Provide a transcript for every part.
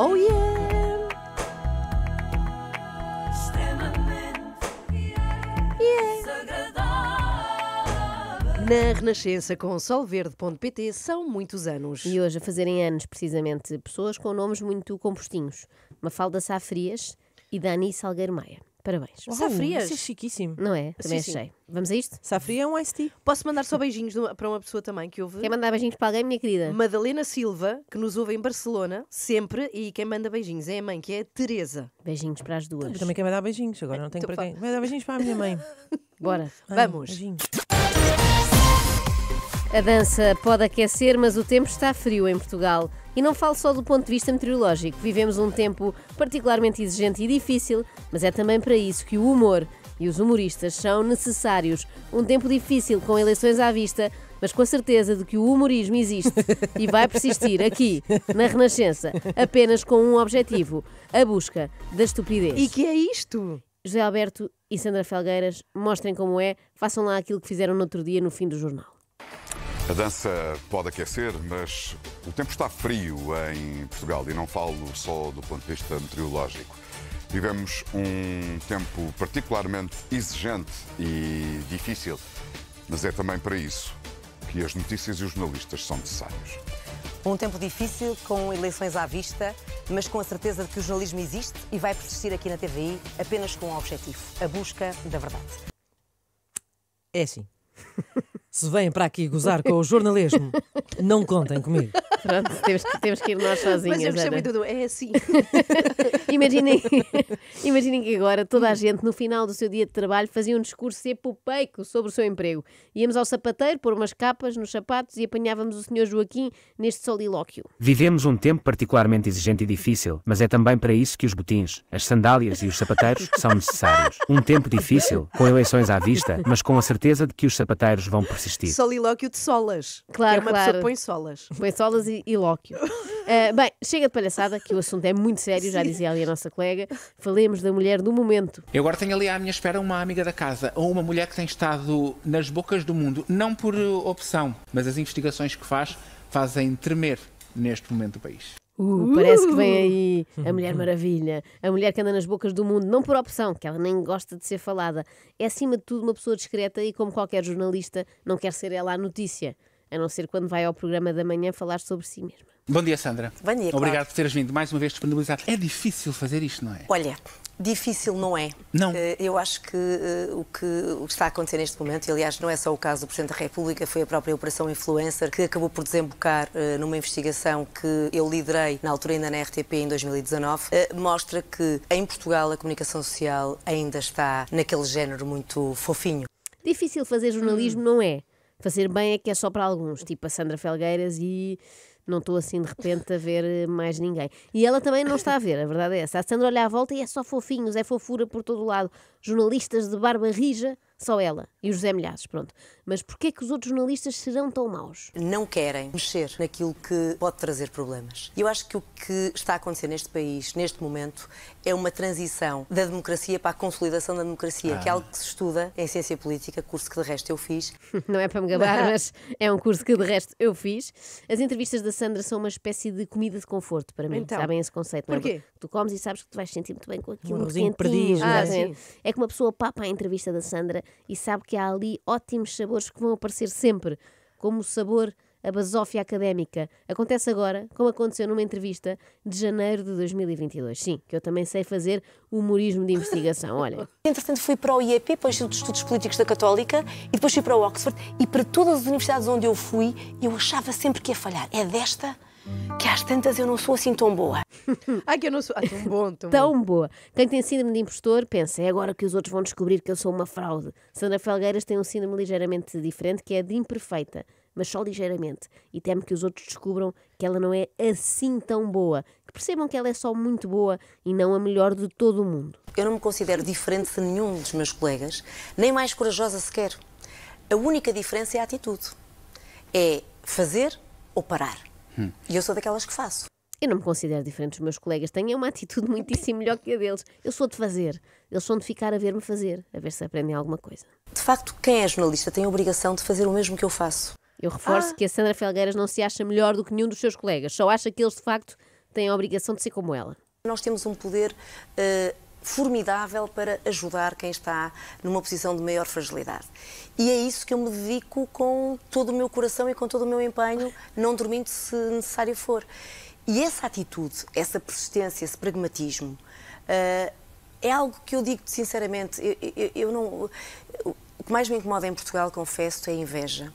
Oh yeah! Yeah! Na Renascença com solverde.pt são muitos anos. E hoje a fazerem anos, precisamente, pessoas com nomes muito compostinhos. Mafalda Sá Frias e Dani Salgueiro Maia. Parabéns. Oh, Safrias. Isso é chiquíssimo. Não é? Também sim, achei. Sim. Vamos a isto? Safria é um iced tea. Posso mandar só beijinhos para uma pessoa também que ouve? Quer mandar beijinhos para alguém, minha querida? Madalena Silva, que nos ouve em Barcelona, sempre, e quem manda beijinhos é a mãe, que é a Teresa. Beijinhos para as duas. Eu também quer mandar beijinhos, agora não tenho Tô para quem. manda beijinhos para a minha mãe. Bora. Ai, Vamos. Beijinhos. A dança pode aquecer, mas o tempo está frio em Portugal. E não falo só do ponto de vista meteorológico. Vivemos um tempo particularmente exigente e difícil, mas é também para isso que o humor e os humoristas são necessários. Um tempo difícil, com eleições à vista, mas com a certeza de que o humorismo existe e vai persistir aqui, na Renascença, apenas com um objetivo: a busca da estupidez. E que é isto? José Alberto e Sandra Felgueiras, mostrem como é, façam lá aquilo que fizeram no outro dia no fim do jornal. A dança pode aquecer, mas o tempo está frio em Portugal e não falo só do ponto de vista meteorológico. Vivemos um tempo particularmente exigente e difícil, mas é também para isso que as notícias e os jornalistas são necessários. Um tempo difícil, com eleições à vista, mas com a certeza de que o jornalismo existe e vai persistir aqui na TVI apenas com um objetivo: a busca da verdade. É assim. Se vêm para aqui gozar com o jornalismo, não contem comigo. Pronto, temos que, temos que ir nós sozinhas. Mas eu gostei muito é assim. imaginem, imaginem que agora toda a gente, no final do seu dia de trabalho, fazia um discurso epopeico sobre o seu emprego. Íamos ao sapateiro pôr umas capas nos sapatos e apanhávamos o senhor Joaquim neste solilóquio. Vivemos um tempo particularmente exigente e difícil, mas é também para isso que os botins, as sandálias e os sapateiros são necessários. Um tempo difícil, com eleições à vista, mas com a certeza de que os sapateiros vão persistir. Solilóquio de solas. Claro, que é uma claro. pessoa que põe solas. Põe solas e, e lóquio. Uh, bem, chega de palhaçada, que o assunto é muito sério, Sim. já dizia ali a nossa colega. Falemos da mulher do momento. Eu agora tenho ali à minha espera uma amiga da casa, ou uma mulher que tem estado nas bocas do mundo, não por eh, opção, mas as investigações que faz fazem tremer neste momento o país. Uh, parece que vem aí a Mulher Maravilha, a mulher que anda nas bocas do mundo, não por opção, que ela nem gosta de ser falada. É acima de tudo uma pessoa discreta e, como qualquer jornalista, não quer ser ela a notícia, a não ser quando vai ao programa da manhã falar sobre si mesma. Bom dia, Sandra. Bom dia, Cláudio. Obrigado por teres vindo mais uma vez disponibilizar. É difícil fazer isto, não é? Olha, difícil não é. Não. Eh, eu acho eh, que o que está a acontecer neste momento, e aliás não é só o caso do Presidente da República, foi a própria Operação Influencer que acabou por desembocar eh, numa investigação que eu liderei na altura ainda na RTP em 2019, mostra que em Portugal a comunicação social ainda está naquele género muito fofinho. Difícil fazer jornalismo não é. Fazer bem é que é só para alguns, tipo a Sandra Felgueiras e não estou assim de repente a ver eh, mais ninguém. E ela também não está a ver, a verdade é essa. A Sandra olha à volta e é só fofinhos, é fofura por todo lado. Jornalistas de barba rija só ela e o José Milhazes, pronto. Mas porquê que os outros jornalistas serão tão maus? Não querem mexer naquilo que pode trazer problemas. Eu acho que o que está a acontecer neste país, neste momento, é uma transição da democracia para a consolidação da democracia, ah. que é ah. algo que se estuda em ciência política, curso que de resto eu fiz. Não é para me gabar, mas é um curso que de resto eu fiz. As entrevistas da Sandra são uma espécie de comida de conforto para mim. Então, Sabem esse conceito? É? Porquê? É? Tu comes e sabes que tu vais sentir muito bem com aquilo. Um perdiz, ah, é? é que uma pessoa papa a entrevista da Sandra e sabe que há ali ótimos sabores que vão aparecer sempre, como o sabor a basófia académica. Acontece agora, como aconteceu numa entrevista de janeiro de 2022. Sim, que eu também sei fazer humorismo de investigação, olha. Entretanto fui para o IEP, para o Instituto de Estudos Políticos da Católica, e depois fui para o Oxford, e para todas as universidades onde eu fui, eu achava sempre que ia falhar. É desta que às tantas eu não sou assim tão boa. ah, que eu não sou. Ah, tão bom, tão, tão boa. Quem tem síndrome de impostor pensa, é agora que os outros vão descobrir que eu sou uma fraude. Sandra Felgueiras tem um síndrome ligeiramente diferente, que é de imperfeita, mas só ligeiramente. E temo que os outros descubram que ela não é assim tão boa. Que percebam que ela é só muito boa e não a melhor de todo o mundo. Eu não me considero diferente de nenhum dos meus colegas, nem mais corajosa sequer. A única diferença é a atitude. É fazer ou parar. Hum. E eu sou daquelas que faço. Eu não me considero diferente dos meus colegas, tenho uma atitude muitíssimo melhor que a deles. Eu sou de fazer, eles são de ficar a ver-me fazer, a ver se aprendem alguma coisa. De facto, quem é jornalista tem a obrigação de fazer o mesmo que eu faço. Eu reforço ah. que a Sandra Felgueiras não se acha melhor do que nenhum dos seus colegas, só acha que eles de facto têm a obrigação de ser como ela. Nós temos um poder uh, formidável para ajudar quem está numa posição de maior fragilidade. E é isso que eu me dedico com todo o meu coração e com todo o meu empenho, não dormindo se necessário for. E essa atitude, essa persistência, esse pragmatismo, uh, é algo que eu digo sinceramente, eu, eu, eu não. O que mais me incomoda em Portugal, confesso, é a inveja.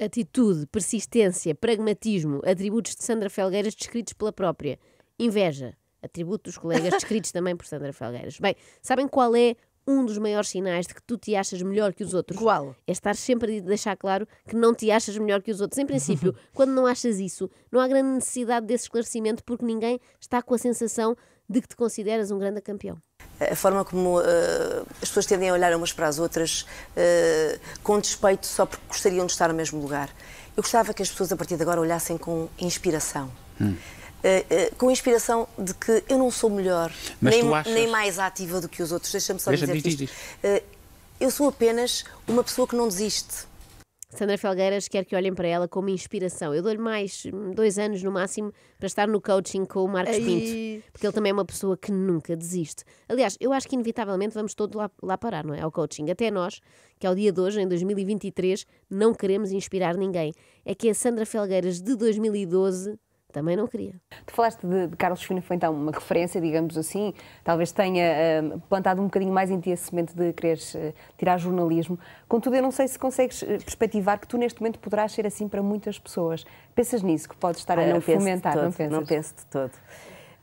Atitude, persistência, pragmatismo, atributos de Sandra Felgueiras descritos pela própria. Inveja atributo dos colegas, descritos também por Sandra Felgueiras. Bem, sabem qual é um dos maiores sinais de que tu te achas melhor que os outros. Qual? É estar sempre a deixar claro que não te achas melhor que os outros. Em princípio, quando não achas isso, não há grande necessidade desse esclarecimento porque ninguém está com a sensação de que te consideras um grande campeão. A forma como uh, as pessoas tendem a olhar umas para as outras uh, com despeito só porque gostariam de estar no mesmo lugar. Eu gostava que as pessoas a partir de agora olhassem com inspiração. Hum eh, eh, com inspiração de que eu não sou melhor, nem, achas... nem, mais ativa do que os outros. Deixa-me só Deixa dizer diz, isto. Diz. Eh, eu sou apenas uma pessoa que não desiste. Sandra Felgueiras quer que olhem para ela como inspiração. Eu dou-lhe mais hum, dois anos no máximo para estar no coaching com o Marcos Aí... Pinto, porque ele também é uma pessoa que nunca desiste. Aliás, eu acho que inevitavelmente vamos todos lá, lá, parar, não é? Ao coaching. Até nós, que ao dia de hoje, em 2023, não queremos inspirar ninguém. É que a Sandra Felgueiras de 2012 também não queria. Tu falaste de, de Carlos Fino, foi então uma referência, digamos assim, talvez tenha uh, plantado um bocadinho mais em ti a semente de quereres uh, tirar jornalismo. Contudo, eu não sei se consegues eh, perspectivar que tu neste momento poderás ser assim para muitas pessoas. Pensas nisso, que podes estar ah, a fomentar? Todo, não, não penso de todo.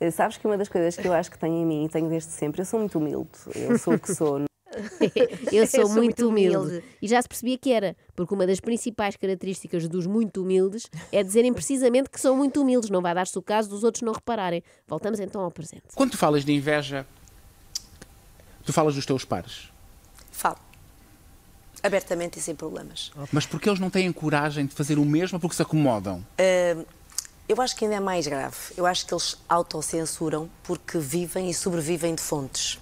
Uh, sabes que uma das coisas que eu acho que tenho em mim e tenho desde sempre, eu sou muito humilde, eu sou o que sou. eu sou, eu sou muito, muito humilde. humilde. E já se percebia que era, porque uma das principais características dos muito humildes é dizerem precisamente que são muito humildes. Não vai dar-se o caso dos outros não repararem. Voltamos então ao presente. Quando tu falas de inveja, tu falas dos teus pares? Falo. Abertamente e sem problemas. Mas porque eles não têm coragem de fazer o mesmo ou porque se acomodam? Uh, eu acho que ainda é mais grave. Eu acho que eles autocensuram porque vivem e sobrevivem de fontes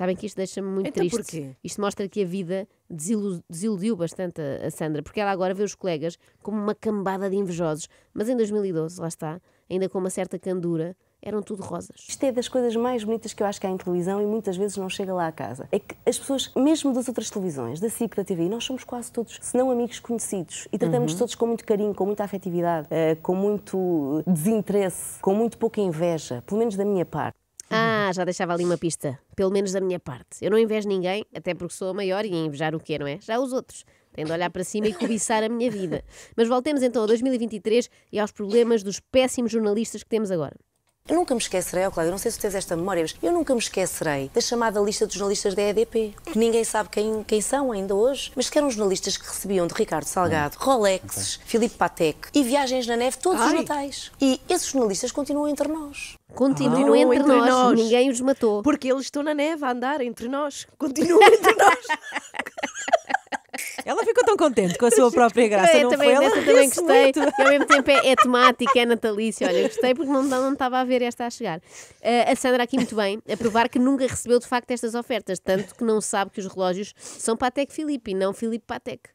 Sabem que isto deixa-me muito então, triste. Porquê? Isto mostra que a vida desiludiu bastante a, Sandra, porque ela agora vê os colegas como uma cambada de invejosos. Mas em 2012, lá está, ainda com uma certa candura, eram tudo rosas. Isto é das coisas mais bonitas que eu acho que há em televisão e muitas vezes não chega lá a casa. É que as pessoas, mesmo das outras televisões, da CIC, da TV, nós somos quase todos, se não amigos, conhecidos. E tratamos uhum. todos com muito carinho, com muita afetividade, eh, com muito desinteresse, com muito pouca inveja, pelo menos da minha parte. Ah, já deixava ali uma pista, pelo menos da minha parte. Eu não invejo ninguém, até porque sou a maior e invejar o quê, não é? Já os outros. tendo de olhar para cima e cobiçar a minha vida. Mas voltemos então a 2023 e aos problemas dos péssimos jornalistas que temos agora. Eu nunca me esquecerei, oh, Cláudio, não sei se tens esta memória, mas eu nunca me esquecerei da chamada lista dos jornalistas da EDP, que ninguém sabe quem, quem são ainda hoje, mas que eram jornalistas que recebiam de Ricardo Salgado hum. Rolexes, okay. Filipe Patek e viagens na neve todos Ai. os natais. E esses jornalistas continuam entre nós. Continuam ah, entre, entre nós. nós. Ninguém os matou. Porque eles estão na neve a andar entre nós. Continuam entre nós. Ela ficou tão contente com a sua própria graça, eu não também, foi? Ela também gostei. Muito. E ao mesmo tempo é, é temática, é natalícia Olha, gostei porque não, não estava a ver esta a chegar. Uh, a Sandra aqui muito bem, a provar que nunca recebeu de facto estas ofertas, tanto que não sabe que os relógios são Patek Filipe e não Filipe Patek.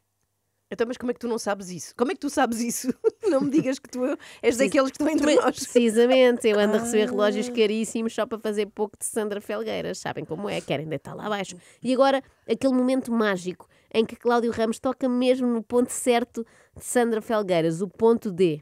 Então, mas como é que tu não sabes isso? Como é que tu sabes isso? Não me digas que tu és daqueles que estão entre nós. Precisamente, eu ando a receber ah. relógios caríssimos só para fazer pouco de Sandra Felgueiras. Sabem como é, querem deitar lá abaixo. E agora, aquele momento mágico em que Cláudio Ramos toca mesmo no ponto certo de Sandra Felgueiras, o ponto D.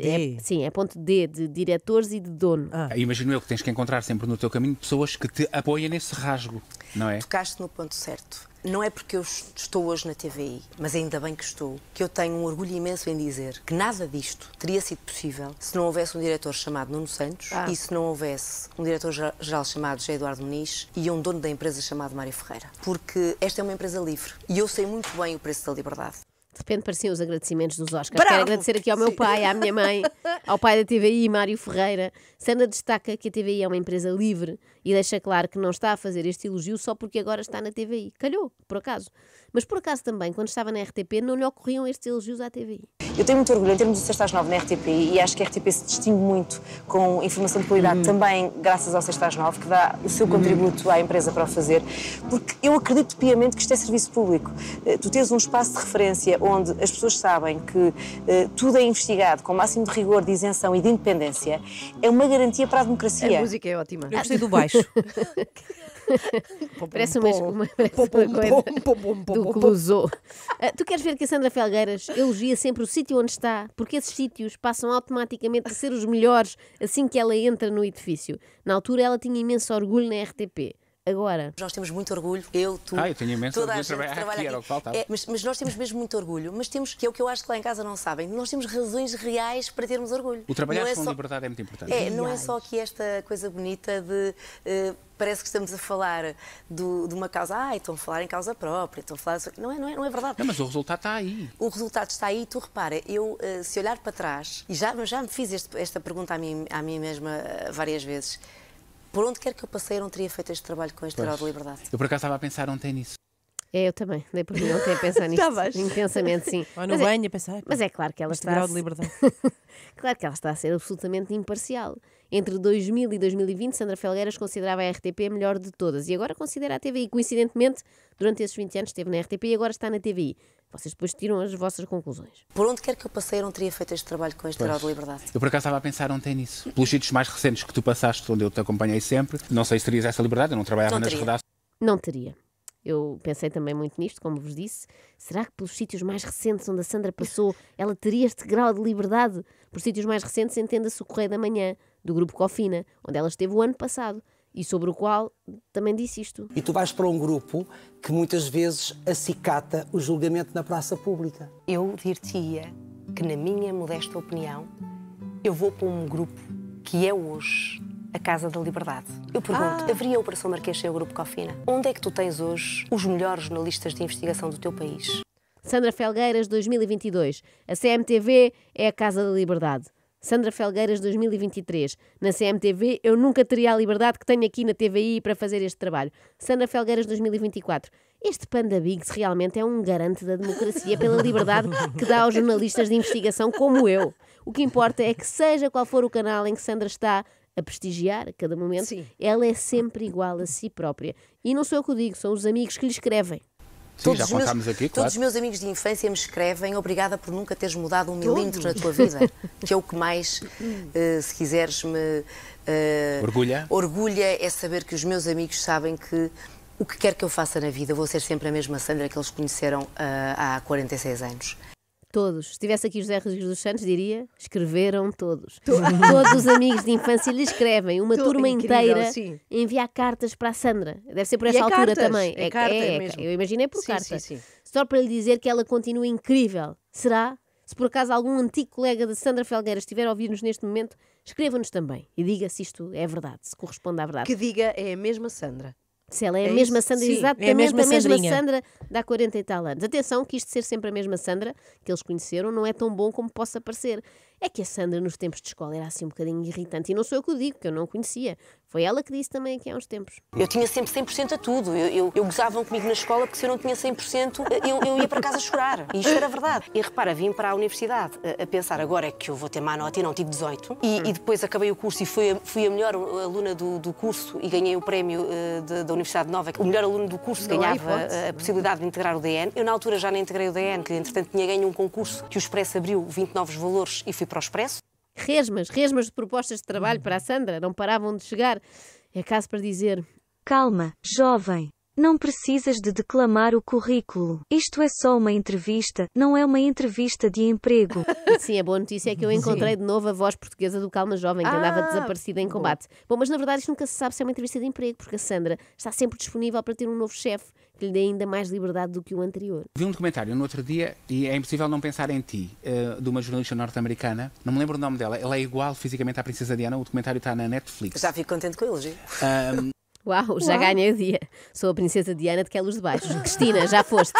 D. É, sim, é ponto D de diretores e de dono. Ah. Imagino eu que tens que encontrar sempre no teu caminho pessoas que te apoiem nesse rasgo, não é? Tocaste no ponto certo. Não é porque eu estou hoje na TVI, mas ainda bem que estou, que eu tenho um orgulho imenso em dizer que nada disto teria sido possível se não houvesse um diretor chamado Nuno Santos ah. e se não houvesse um diretor-geral chamado José Eduardo Muniz e um dono da empresa chamado Mário Ferreira. Porque esta é uma empresa livre e eu sei muito bem o preço da liberdade. De repente pareciam os agradecimentos dos Oscars. Bravo! Quero agradecer aqui ao meu Sim. pai, à minha mãe, ao pai da TVI, Mário Ferreira. Sandra destaca que a TVI é uma empresa livre e deixa claro que não está a fazer este elogio só porque agora está na TVI. Calhou, por acaso. Mas por acaso também, quando estava na RTP, não lhe ocorriam estes elogios à TVI. Eu tenho muito orgulho em termos do 6 9 na RTP e acho que a RTP se distingue muito com informação de qualidade hum. também graças ao 6 9, que dá o seu hum. contributo à empresa para o fazer, porque eu acredito piamente que isto é serviço público. Eh, tu tens um espaço de referência onde as pessoas sabem que eh, tudo é investigado com o máximo de rigor, de isenção e de independência é uma garantia para a democracia. A música é ótima. Eu gostei do baixo. parece uma, uma, parece uma do Clouseau. Uh, tu queres ver que a Sandra Felgueiras elogia sempre o sítio onde está, porque esses sítios passam automaticamente a ser os melhores assim que ela entra no edifício. Na altura ela tinha imenso orgulho na RTP agora. Nós temos muito orgulho, eu, tu, ah, eu tenho imenso orgulho. a trabalhar aqui, aqui. Era o que faltava. É, mas, mas, nós temos mesmo muito orgulho, mas temos, que é o que eu acho que lá em casa não sabem, nós temos razões reais para termos orgulho. O trabalhar é com só... liberdade é muito importante. É, não é só que esta coisa bonita de... Uh, parece que estamos a falar do, de uma causa, ah, estão a falar em causa própria, estão a falar. Não é, não é, não é verdade. Não, mas o resultado está aí. O resultado está aí, tu repara, eu eh, se olhar para trás, e já, já me fiz este, esta pergunta a mim, a mim mesma eh, várias vezes por onde quer que eu passei, eu não teria feito este trabalho com este grau de liberdade. Eu por acaso estava a pensar ontem nisso. É, eu também. Dei por mim ontem a pensar nisto. Tá Intensamente, sim. Ou no mas é- banho, é, a pensar. Mas é claro que ela está. grau de liberdade. claro que ela está a ser absolutamente imparcial. Entre 2000 e 2020, Sandra Felgueiras considerava a RTP a melhor de todas e agora considera a TVI. Coincidentemente, durante esses 20 anos esteve na RTP e agora está na TVI. Vocês depois tiram as vossas conclusões. Por onde quer que eu passei, eu não teria feito este trabalho com este pois. grau de liberdade. Eu por acaso estava a pensar ontem nisso. Pelos sítios mais recentes que tu passaste, onde eu te acompanhei sempre, não sei se terias essa liberdade, eu não trabalhava não nas redações. Não teria. Eu pensei também muito nisto, como vos disse. Será que pelos sítios mais recentes onde a Sandra passou, ela teria este grau de liberdade? Por sítios mais recentes, entenda-se o Correio da Manhã, do Grupo Cofina, onde ela esteve o ano passado e sobre o qual também disse isto. E tu vais para um grupo que muitas vezes acicata o julgamento na praça pública. Eu diria que, na minha modesta opinião, eu vou para um grupo que é hoje a Casa da Liberdade. Eu pergunto, ah. haveria Operação Marquês sem o Grupo Cofina? Onde é que tu tens hoje os melhores jornalistas de investigação do teu país? Sandra Felgueiras, 2022. A CMTV é a Casa da Liberdade. Sandra Felgueiras 2023. Na CMTV, eu nunca teria a liberdade que tenho aqui na TVI para fazer este trabalho. Sandra Felgueiras 2024. Este Panda Biggs realmente é um garante da democracia pela liberdade que dá aos jornalistas de investigação como eu. O que importa é que, seja qual for o canal em que Sandra está, a prestigiar a cada momento, Sim. ela é sempre igual a si própria. E não sou eu que o digo, são os amigos que lhe escrevem. Sim, todos já contámos meus, aqui, claro. Todos os meus amigos de infância me escrevem obrigada por nunca teres mudado um milímetro na tua vida, que é o que mais, uh, se quiseres, me... Uh, orgulha? Orgulha é saber que os meus amigos sabem que o que quer que eu faça na vida, vou ser sempre a mesma Sandra que eles conheceram uh, há 46 anos. Todos. Se estivesse aqui José Rodrigues dos Santos, diria: escreveram todos. todos os amigos de infância lhe escrevem. Uma turma incrível, inteira sim. envia cartas para a Sandra. Deve ser por essa é altura cartas, também. É, é, carta é, mesmo. Eu imaginei por sim, carta. Sim, Só para lhe dizer que ela continua incrível. Será? Se por acaso algum antigo colega de Sandra Felgueira estiver a ouvir-nos neste momento, escreva-nos também e diga se isto é verdade, se corresponde à verdade. Que diga é a mesma Sandra. Se ela é, é a mesma isso? Sandra, Sim, exatamente é a mesma, a mesma Sandra de há 40 e tal anos. Atenção que isto de ser sempre a mesma Sandra que eles conheceram não é tão bom como possa parecer. É que a Sandra nos tempos de escola era assim um bocadinho irritante. E não sou eu que o digo, que eu não conhecia. Foi ela que disse também aqui há uns tempos. Eu tinha sempre 100% a tudo. Eu, eu, eu gozavam comigo na escola porque se eu não tinha 100%, eu, eu ia para casa chorar. E isto era verdade. E repara, vim para a universidade a, a, pensar agora é que eu vou ter má nota e não tive 18. E, hum. e depois acabei o curso e fui a, fui a melhor aluna do, do curso e ganhei o prémio uh, de, da Universidade Nova. O melhor aluno do curso não ganhava a, eh, a possibilidade de integrar o DN. Eu na altura já não integrei o DN, que entretanto tinha ganho um concurso que o Expresso abriu 20 novos valores e fui para para o Expresso? Resmas, resmas de propostas de trabalho hum. para a Sandra, não paravam de chegar. É caso para dizer: Calma, jovem, não precisas de declamar o currículo. Isto é só uma entrevista, não é uma entrevista de emprego. Sim, a boa notícia é que eu encontrei de novo a voz portuguesa do Calma Jovem, que ah, andava desaparecida em combate. Bom. bom, mas na verdade isto nunca se sabe se é uma entrevista de emprego, porque a Sandra está sempre disponível para ter um novo chefe que lhe dê ainda mais liberdade do que o anterior. Vi um documentário no outro dia, e é impossível não pensar em ti, eh, de uma jornalista norte-americana, não me lembro o nome dela, ela é igual fisicamente à Princesa Diana, o documentário está na Netflix. Já fico contente com ele. Uau, já ganhei o dia. Sou a princesa Diana de Queluz de Baixos. Cristina, já foste.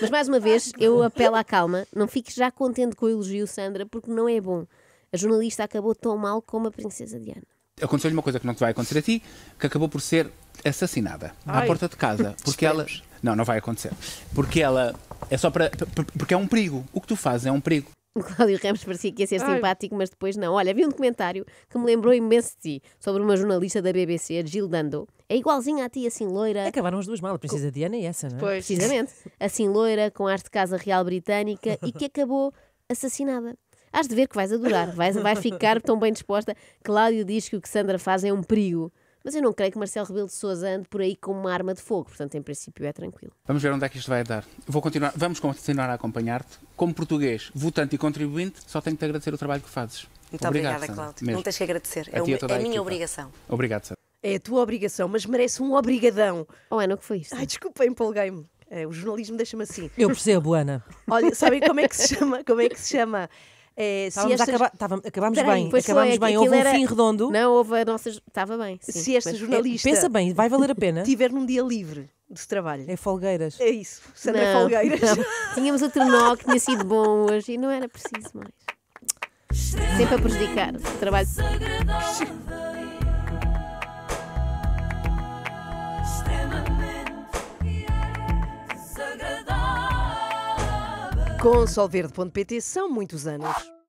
Mas mais uma vez, eu apelo à calma. Não fiques já contente com o elogio, Sandra, porque não é bom. A jornalista acabou tão mal como a princesa Diana. Aconteceu-lhe uma coisa que não te vai acontecer a ti, que acabou por ser assassinada Ai. à porta de casa. Porque ela. Não, não vai acontecer. Porque ela. É só para. Porque é um perigo. O que tu fazes é um perigo. O Cláudio Ramos parecia que ia ser Ai. simpático, mas depois não. Olha, vi um documentário que me lembrou imenso de ti, sobre uma jornalista da BBC, Gil Dando. É igualzinha a ti, assim loira. Acabaram as duas mal, a Princesa com... Diana e é essa, não é? Pois. Precisamente. Assim loira, com arte de Casa Real Britânica e que acabou assassinada. Hás de ver que vais adorar, vais, vais ficar tão bem disposta. Cláudio diz que o que Sandra faz é um perigo. Mas eu não creio que Marcelo Rebelo de Sousa ande por aí com uma arma de fogo, portanto, em princípio, é tranquilo. Vamos ver onde é que isto vai dar. Vou continuar, vamos continuar a acompanhar-te. Como português, votante e contribuinte, só tenho que te agradecer o trabalho que fazes. Muito Obrigado, obrigada, Cláudio. Mesmo. Não tens que agradecer. A é, é a, a minha obrigação. Obrigado, Sandra. É a tua obrigação, mas merece um obrigadão. Oh, Ana, o que foi isto? Ai, desculpa, empolguei-me. É, o jornalismo deixa-me assim. Eu percebo, Ana. Olha, sabem como é que se chama? Como é que se chama? É, estávamos estas... acaba... acabámos Peraí, bem, acabámos foi, bem, houve um era... fim redondo. Não, houve a nossa. Estava bem. Sim, se esta é jornalista. Pensa bem, vai valer a pena. Tiver num dia livre de trabalho. É Folgueiras. É isso, Sandra não, Folgueiras. Não. Tínhamos outro nó que tinha sido bom hoje e não era preciso mais. Sempre a prejudicar o trabalho. Com solverde.pt são muitos anos.